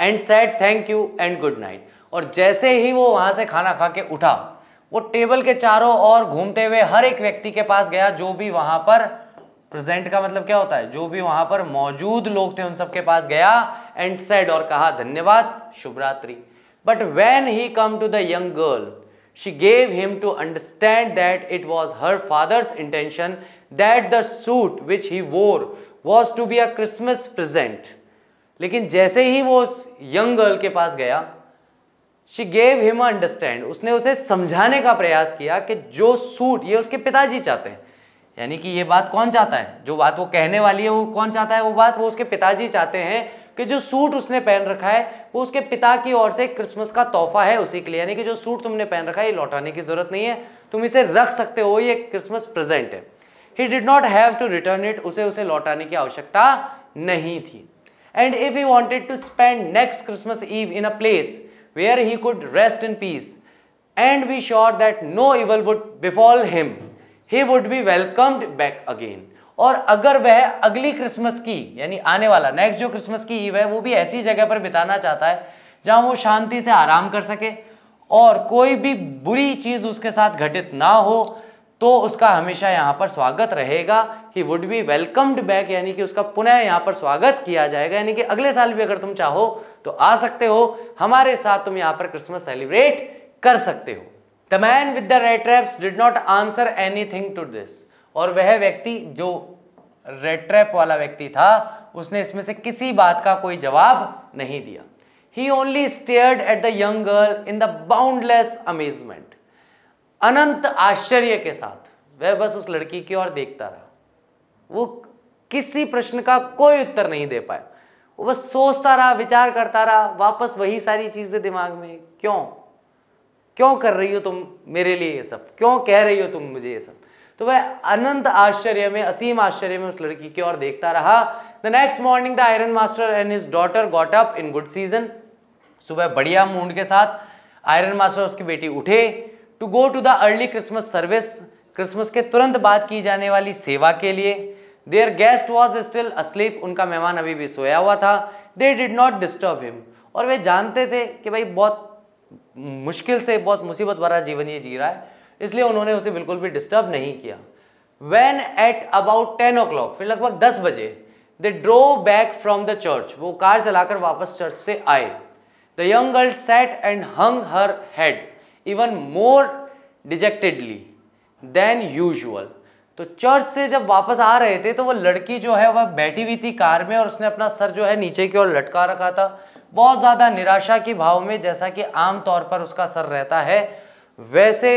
and said thank you and good night और जैसे ही वो वहां से खाना खा के उठा वो टेबल के चारों ओर घूमते हुए हर एक व्यक्ति के पास गया जो भी वहां पर प्रेजेंट का मतलब क्या होता है जो भी वहां पर मौजूद लोग थे उन सबके पास गया एंड सेड और कहा धन्यवाद शुभ रात्रि but when he come to the young girl she gave him to understand that it was her father's intention that the suit which he wore was to be a Christmas present लेकिन जैसे ही वो उस यंग गर्ल के पास गया शी गेव हिम अंडरस्टैंड उसने उसे समझाने का प्रयास किया कि जो सूट ये उसके पिताजी चाहते हैं यानी कि ये बात कौन चाहता है जो बात वो कहने वाली है वो कौन चाहता है वो बात वो उसके पिताजी चाहते हैं कि जो सूट उसने पहन रखा है वो उसके पिता की ओर से क्रिसमस का तोहफा है उसी के लिए यानी कि जो सूट तुमने पहन रखा है ये लौटाने की ज़रूरत नहीं है तुम इसे रख सकते हो ये क्रिसमस प्रेजेंट है he did not have to return it उसे उसे लौटाने की आवश्यकता नहीं थी and if he wanted to spend next Christmas eve in a place where he could rest in peace and be sure that no evil would befall him he would be welcomed back again और अगर वह अगली क्रिसमस की यानी आने वाला नेक्स्ट जो क्रिसमस की ईव है वो भी ऐसी जगह पर बिताना चाहता है जहां वो शांति से आराम कर सके और कोई भी बुरी चीज़ उसके साथ घटित ना हो तो उसका हमेशा यहाँ पर स्वागत रहेगा he would be welcomed back यानी कि उसका पुनः यहाँ पर स्वागत किया जाएगा यानी कि अगले साल भी अगर तुम चाहो तो आ सकते हो हमारे साथ तुम यहाँ पर क्रिसमस सेलिब्रेट कर सकते हो the man with the rat traps did not answer anything to this और वह व्यक्ति जो रेड ट्रैप वाला व्यक्ति था उसने इसमें से किसी बात का कोई जवाब नहीं दिया he only stared at the young girl in the boundless amazement अनंत आश्चर्य के साथ वह बस उस लड़की की ओर देखता रहा वो किसी प्रश्न का कोई उत्तर नहीं दे पाया वो बस सोचता रहा विचार करता रहा वापस वही सारी चीज़ें दिमाग में क्यों क्यों कर रही हो तुम मेरे लिए ये सब क्यों कह रही हो तुम मुझे ये सब तो वह अनंत आश्चर्य में असीम आश्चर्य में उस लड़की की ओर देखता रहा the next morning the iron master and his daughter got up in good season सुबह बढ़िया मूड के साथ आयरन मास्टर उसकी बेटी उठे to go to the early Christmas service Christmas के तुरंत बाद की जाने वाली सेवा के लिए their guest was still asleep उनका मेहमान अभी भी सोया हुआ था they did not disturb him और वे जानते थे कि भाई बहुत मुश्किल से बहुत मुसीबत भरा जीवन ये जी रहा है इसलिए उन्होंने उसे बिल्कुल भी डिस्टर्ब नहीं किया when at about ten o'clock फिर लगभग दस बजे they drove back from the church वो कार चलाकर वापस चर्च से आए the young girl sat and hung her head even more dejectedly than usual तो चर्च से जब वापस आ रहे थे तो वो लड़की जो है वह बैठी हुई थी कार में और उसने अपना सर जो है नीचे की ओर लटका रखा था बहुत ज़्यादा निराशा के भाव में जैसा कि आम तौर पर उसका सर रहता है वैसे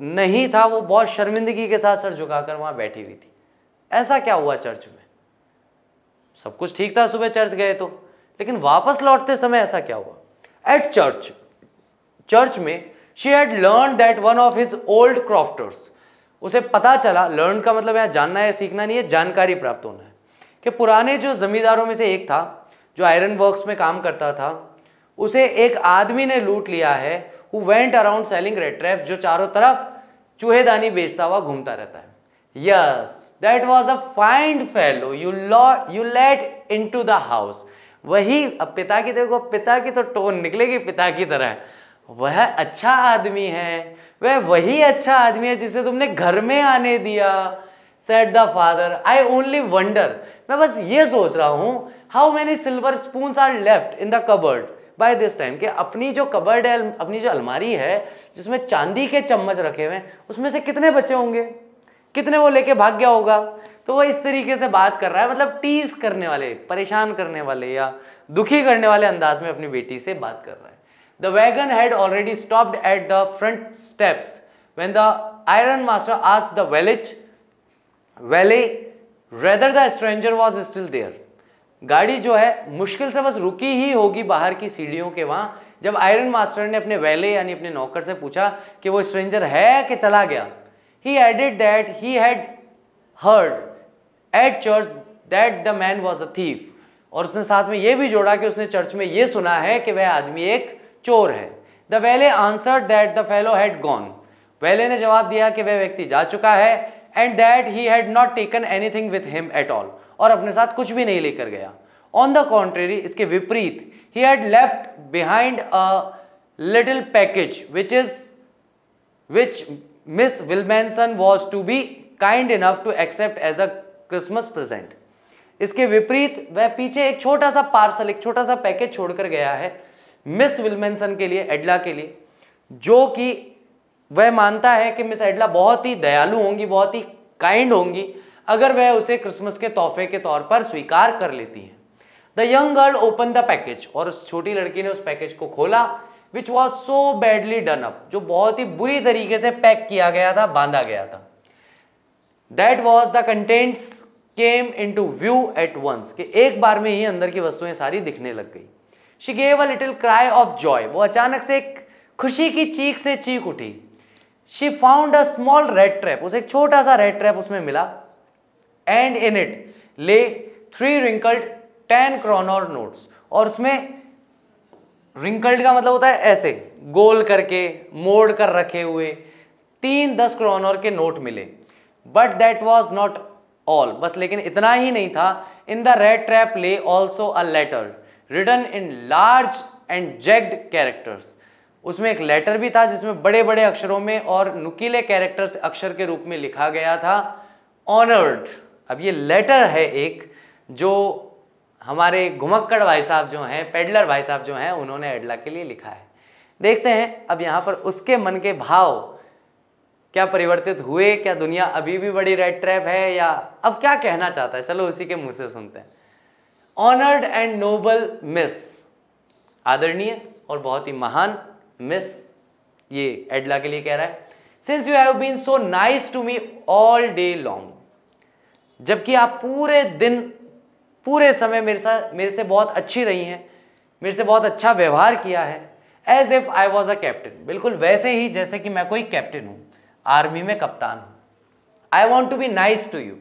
नहीं था वो बहुत शर्मिंदगी के साथ सर झुकाकर वहां बैठी हुई थी ऐसा क्या हुआ चर्च में सब कुछ ठीक था सुबह चर्च गए तो लेकिन वापस लौटते समय ऐसा क्या हुआ एट चर्च चर्च में she had learn that one of his old crofters उसे पता चला लर्न का मतलब यहां जानना है सीखना नहीं है जानकारी प्राप्त होना है कि पुराने जो जमींदारों में से एक था जो आयरन वर्क्स में काम करता था उसे एक आदमी ने लूट लिया है who went around selling rat trap जो चारों तरफ चूहेदानी बेचता हुआ घूमता रहता है yes that was a fine fellow you you let into the house वही अब पिता की देखो पिता की तो टोन निकलेगी पिता की तरह वह अच्छा आदमी है वह वही अच्छा आदमी है जिसे तुमने घर में आने दिया said the father I only wonder मैं बस ये सोच रहा हूँ how many silver spoon are left in the cupboard by this time कि अपनी जो कबर्ड है अपनी जो अलमारी है जिसमें चांदी के चम्मच रखे हुए हैं उसमें से कितने बच्चे होंगे कितने वो लेके भाग गया होगा तो वो इस तरीके से बात कर रहा है मतलब टीज करने वाले परेशान करने वाले या दुखी करने वाले अंदाज में अपनी बेटी से बात कर रहा है the wagon had already stopped at the front steps when the iron master asked the valet valet whether the stranger was still there गाड़ी जो है मुश्किल से बस रुकी ही होगी बाहर की सीढ़ियों के वहां जब आयरन मास्टर ने अपने वैले यानी अपने नौकर से पूछा कि वो स्ट्रेंजर है कि चला गया he added that he had heard at church that the man was a thief और उसने साथ में यह भी जोड़ा कि उसने चर्च में यह सुना है कि वह आदमी एक चोर है the valet answered that the fellow had gone valet ने जवाब दिया कि वह व्यक्ति जा चुका है and that he had not taken anything with him at all और अपने साथ कुछ भी नहीं लेकर गया ऑन द कॉन्ट्रेरी इसके विपरीत he had left behind a little package which is which Miss Willmansson was to be kind enough to accept as a Christmas present इसके विपरीत वह पीछे एक छोटा सा पार्सल एक छोटा सा पैकेज छोड़कर गया है मिस विलमैनसन के लिए एडला के लिए जो कि वह मानता है कि मिस एडला बहुत ही दयालु होंगी बहुत ही काइंड होंगी अगर वह उसे क्रिसमस के तोहफे के तौर पर स्वीकार कर लेती है the young girl open the package और उस छोटी लड़की ने उस पैकेज को खोला which was so badly done up जो बहुत ही बुरी तरीके से पैक किया गया था बांधा गया था that was the contents came into view at once कि एक बार में ही अंदर की वस्तुएं सारी दिखने लग गई she gave a little cry of joy वो अचानक से एक खुशी की चीख से चीख उठी she found a small red trap उसे एक छोटा सा रेड ट्रैप उसमें मिला and in it lay three wrinkled ten kronor notes और उसमें रिंकल्ड का मतलब होता है ऐसे गोल करके मोड़ कर रखे हुए तीन दस क्रोनोर के नोट मिले but that was not all बस लेकिन इतना ही नहीं था in the red trap lay also a letter written in large and jagged characters उसमें एक लेटर भी था जिसमें बड़े बड़े अक्षरों में और नुकीले कैरेक्टर्स अक्षर के रूप में लिखा गया था ऑनर्ड अब ये लेटर है एक जो हमारे घुमक्कड़ भाई साहब जो हैं पेडलर भाई साहब जो हैं उन्होंने एडला के लिए लिखा है देखते हैं अब यहाँ पर उसके मन के भाव क्या परिवर्तित हुए क्या दुनिया अभी भी बड़ी रेड ट्रैप है या अब क्या कहना चाहता है चलो उसी के मुंह से सुनते हैं ऑनर्ड एंड नोबल मिस आदरणीय और बहुत ही महान मिस ये एडला के लिए कह रहा है since you have been so nice to me all day long जबकि आप पूरे दिन पूरे समय मेरे साथ मेरे से बहुत अच्छी रही हैं मेरे से बहुत अच्छा व्यवहार किया है as if I was a captain बिल्कुल वैसे ही जैसे कि मैं कोई कैप्टन हूँ आर्मी में कप्तान हूँ I want to be nice to you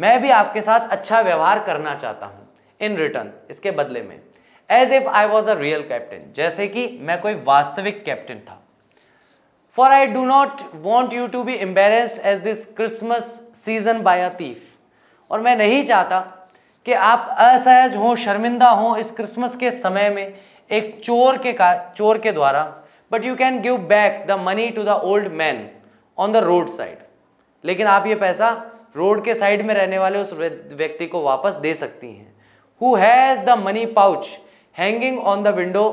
मैं भी आपके साथ अच्छा व्यवहार करना चाहता हूँ इन रिटर्न इसके बदले में as if I was a real captain जैसे कि मैं कोई वास्तविक कैप्टन था for I do not want you to be embarrassed as this Christmas season by a thief और मैं नहीं चाहता कि आप असहज हों शर्मिंदा हों इस क्रिसमस के समय में एक चोर के का चोर के द्वारा but you can give back the money to the old man on the road side लेकिन आप ये पैसा रोड के साइड में रहने वाले उस व्यक्ति को वापस दे सकती हैं who has the money pouch hanging on the window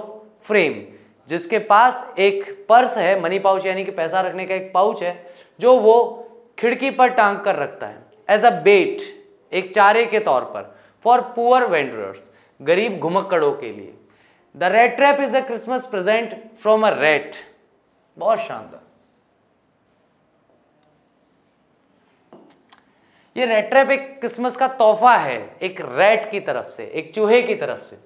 frame जिसके पास एक पर्स है मनी पाउच यानी कि पैसा रखने का एक पाउच है जो वो खिड़की पर टांग कर रखता है एज अ बेट एक चारे के तौर पर फॉर पुअर वेंडरर्स गरीब घुमक्कड़ों के लिए the red trap is a Christmas present from a rat बहुत शानदार ये रेड ट्रैप एक क्रिसमस का तोहफा है एक रेट की तरफ से एक चूहे की तरफ से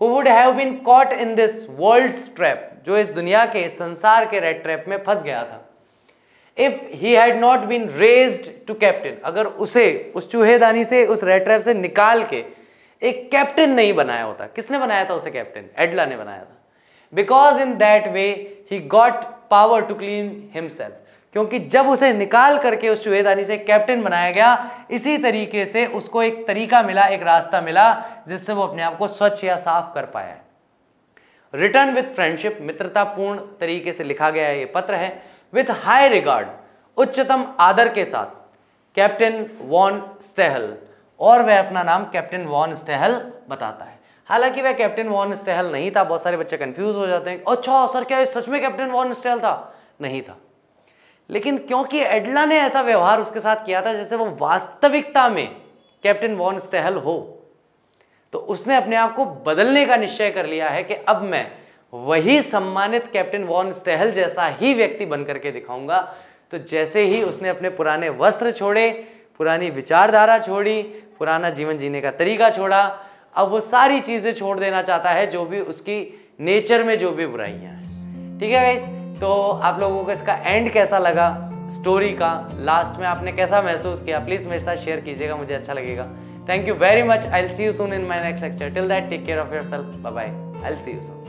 who would have been caught in this world trap जो इस दुनिया के संसार के रेड ट्रैप में फंस गया था if he had not been raised to captain अगर उसे उस चूहेदानी से उस रेड ट्रैप से निकाल के एक कैप्टन नहीं बनाया होता किसने बनाया था उसे कैप्टन एडला ने बनाया था because in that way he got power to clean himself क्योंकि जब उसे निकाल करके उस चूहेदानी से कैप्टन बनाया गया इसी तरीके से उसको एक तरीका मिला एक रास्ता मिला जिससे वो अपने आप को स्वच्छ या साफ कर पाया रिटर्न विथ फ्रेंडशिप मित्रतापूर्ण तरीके से लिखा गया ये पत्र है विथ हाई रिगार्ड उच्चतम आदर के साथ कैप्टन वॉन स्टेहल और वह अपना नाम कैप्टन वॉन स्टेहल बताता है हालांकि वह कैप्टन वॉन स्टेहल नहीं था बहुत सारे बच्चे कंफ्यूज हो जाते हैं अच्छा सर क्या सच में कैप्टन वॉन स्टेहल था नहीं था लेकिन क्योंकि एडला ने ऐसा व्यवहार उसके साथ किया था जैसे वो वास्तविकता में कैप्टन वॉन स्टेहल हो तो उसने अपने आप को बदलने का निश्चय कर लिया है कि अब मैं वही सम्मानित कैप्टन वॉन स्टेहल जैसा ही व्यक्ति बनकर के दिखाऊंगा तो जैसे ही उसने अपने पुराने वस्त्र छोड़े पुरानी विचारधारा छोड़ी पुराना जीवन जीने का तरीका छोड़ा अब वो सारी चीज़ें छोड़ देना चाहता है जो भी उसकी नेचर में जो भी बुराइयां हैं ठीक है भाई तो आप लोगों को इसका एंड कैसा लगा स्टोरी का लास्ट में आपने कैसा महसूस किया प्लीज़ मेरे साथ शेयर कीजिएगा मुझे अच्छा लगेगा thank you very much I see you soon in my next lecture till that take care of yourself bye I see you soon